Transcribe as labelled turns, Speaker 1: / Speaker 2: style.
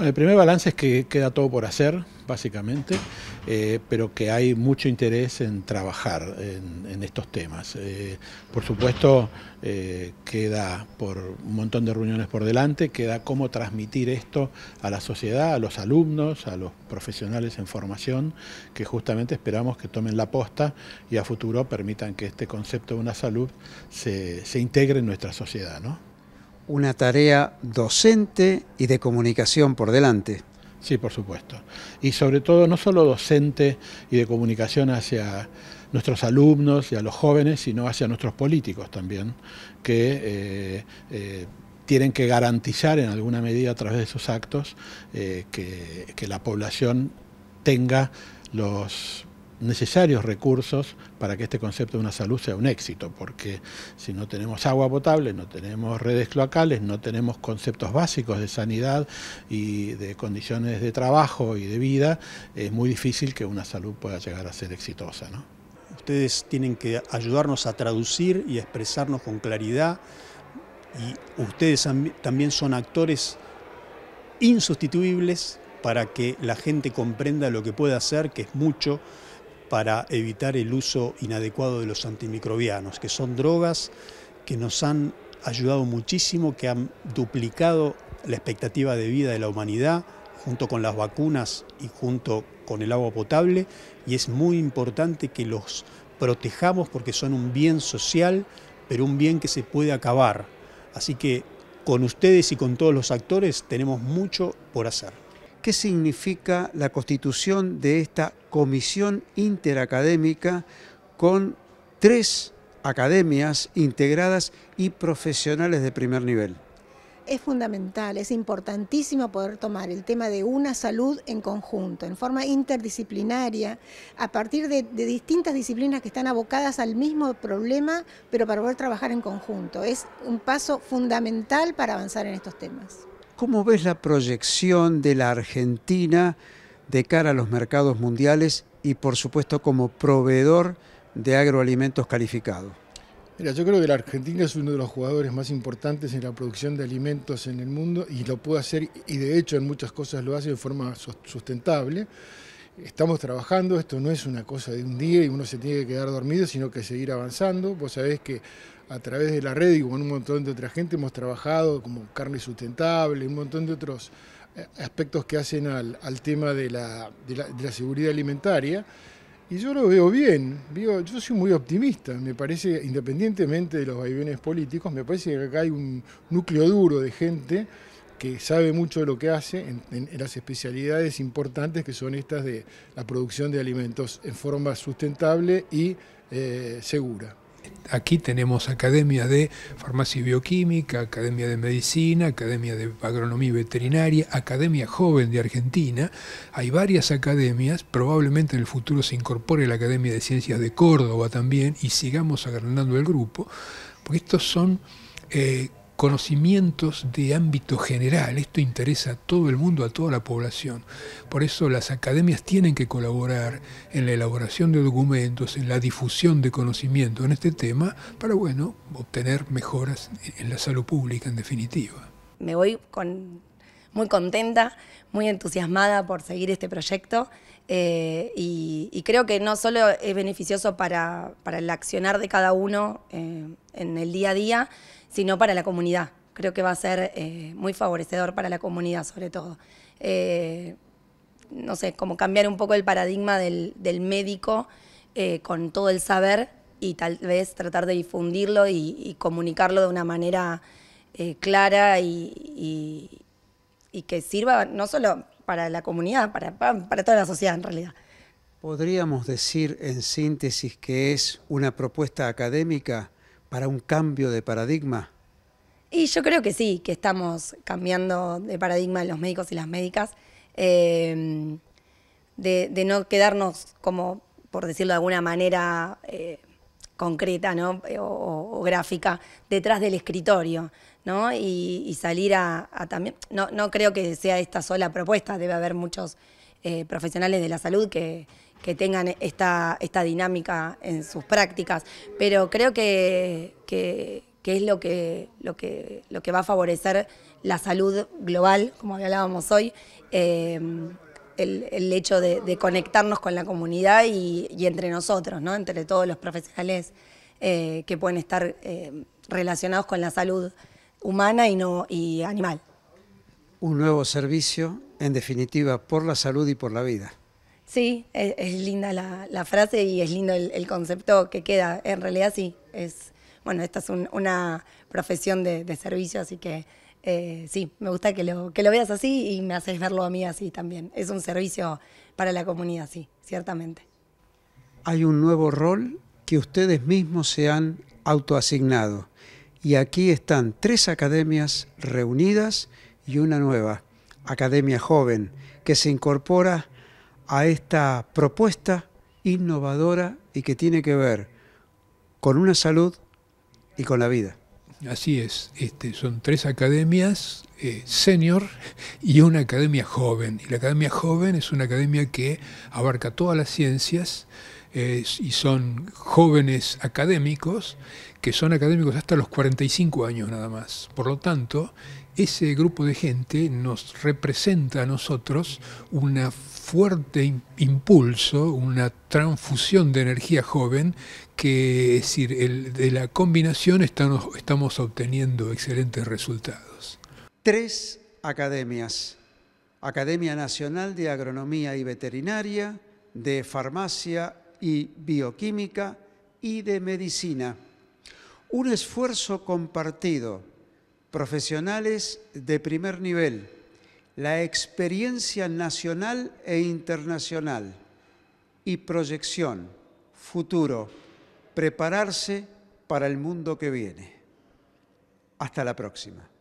Speaker 1: El primer balance es que queda todo por hacer, básicamente, eh, pero que hay mucho interés en trabajar en, estos temas. Eh, por supuesto, eh, queda por un montón de reuniones por delante, queda cómo transmitir esto a la sociedad, a los alumnos, a los profesionales en formación, que justamente esperamos que tomen la posta y a futuro permitan que este concepto de una salud se, se integre en nuestra sociedad.
Speaker 2: ¿no? una tarea docente y de comunicación por delante. Sí, por supuesto. Y sobre todo, no solo docente y de comunicación hacia
Speaker 1: nuestros alumnos y a los jóvenes, sino hacia nuestros políticos también, que eh, eh, tienen que garantizar en alguna medida a través de sus actos eh, que la población tenga los necesarios recursos para que este concepto de una salud sea un éxito, porque si no tenemos agua potable, no tenemos redes cloacales, no tenemos conceptos básicos de sanidad y de condiciones de trabajo y de vida, es muy difícil que una salud pueda llegar a ser exitosa. ¿no?
Speaker 2: Ustedes tienen que ayudarnos a traducir y a expresarnos con claridad y ustedes también son actores insustituibles para que la gente comprenda lo que puede hacer, que es mucho, para evitar el uso inadecuado de los antimicrobianos, que son drogas que nos han ayudado muchísimo, que han duplicado la expectativa de vida de la humanidad junto con las vacunas y junto con el agua potable y es muy importante que los protejamos porque son un bien social, pero un bien que se puede acabar. Así que con ustedes y con todos los actores tenemos mucho por hacer qué significa la constitución de esta comisión interacadémica con tres academias integradas y profesionales de primer nivel.
Speaker 3: Es fundamental, es importantísimo poder tomar el tema de una salud en conjunto, en forma interdisciplinaria, a partir de, distintas disciplinas que están abocadas al mismo problema, pero para poder trabajar en conjunto. Es un paso fundamental para avanzar en estos temas.
Speaker 2: ¿Cómo ves la proyección de la Argentina de cara a los mercados mundiales y por supuesto como proveedor de agroalimentos calificados?
Speaker 1: Mira, yo creo que la Argentina es uno de los jugadores más importantes en la producción de alimentos en el mundo y lo puede hacer y de hecho en muchas cosas lo hace de forma sustentable estamos trabajando, esto no es una cosa de un día y uno se tiene que quedar dormido, sino que seguir avanzando. Vos sabés que a través de la red y con un montón de otra gente hemos trabajado como carne sustentable, un montón de otros eh, aspectos que hacen al, tema de la, de, la, seguridad alimentaria. Y yo lo veo bien, yo soy muy optimista, me parece, independientemente de los vaivenes políticos, me parece que acá hay un núcleo duro de gente que sabe mucho de lo que hace en, las especialidades importantes que son estas de la producción de alimentos en forma sustentable y eh, segura.
Speaker 4: Aquí tenemos academia de farmacia y bioquímica, academia de medicina, academia de agronomía y veterinaria, academia joven de Argentina. Hay varias academias, probablemente en el futuro se incorpore la academia de ciencias de Córdoba también y sigamos agrandando el grupo, porque estos son eh, conocimientos de ámbito general. Esto interesa a todo el mundo, a toda la población. Por eso las academias tienen que colaborar en la elaboración de documentos, en la difusión de conocimiento en este tema, para bueno, obtener mejoras en la salud pública en definitiva.
Speaker 3: Me voy con, muy contenta, muy entusiasmada por seguir este proyecto eh, y, creo que no solo es beneficioso para, el accionar de cada uno eh, en el día a día, sino para la comunidad. Creo que va a ser eh, muy favorecedor para la comunidad, sobre todo. no sé, como cambiar un poco el paradigma del, médico con todo el saber y tal vez tratar de difundirlo y, comunicarlo de una manera clara y, y que sirva no solo para la comunidad, para, toda la sociedad en realidad.
Speaker 2: Podríamos decir en síntesis que es una propuesta académica para un cambio de paradigma.
Speaker 3: Y yo creo que sí, que estamos cambiando de paradigma los médicos y las médicas, em, de, no quedarnos como, por decirlo de alguna manera eh, concreta o, gráfica, detrás del escritorio. Y, salir a, también, no, creo que sea esta sola propuesta, debe haber muchos eh, profesionales de la salud que, tengan esta, esta, dinámica en sus prácticas, pero creo que, es lo que, lo, lo que, va a favorecer la salud global, como hablábamos hoy, eh, el, hecho de, conectarnos con la comunidad y, entre nosotros, ¿no? entre todos los profesionales eh, que pueden estar relacionados con la salud humana y, no, y animal.
Speaker 2: Un nuevo servicio, en definitiva, por la salud y por la vida.
Speaker 3: Sí, e, es, linda la, frase y es lindo el, concepto que queda. En realidad sí, es, bueno, esta es una profesión de, servicio, así que eh, sí, me gusta que que lo veas así y me haces verlo a mí así también. Es un servicio para la comunidad, sí, ciertamente.
Speaker 2: Hay un nuevo rol que ustedes mismos se han autoasignado y aquí están tres academias reunidas y una nueva, Academia Joven, que se incorpora a esta propuesta innovadora y que tiene que ver con una salud y con la vida.
Speaker 4: Así es, este, son tres academias eh, senior y una academia joven. Y la academia joven es una academia que abarca todas las ciencias y son jóvenes académicos, que son académicos hasta los 45 años nada más. Por lo tanto, ese grupo de gente nos representa a nosotros un fuerte impulso, una transfusión de energía joven, que es decir, de la combinación estamos obteniendo excelentes resultados.
Speaker 2: Tres academias. Academia Nacional de Agronomía y Veterinaria, de Farmacia y bioquímica y de medicina. Un esfuerzo compartido, profesionales de primer nivel, la experiencia nacional e internacional y proyección, futuro, prepararse para el mundo que viene. Hasta la próxima.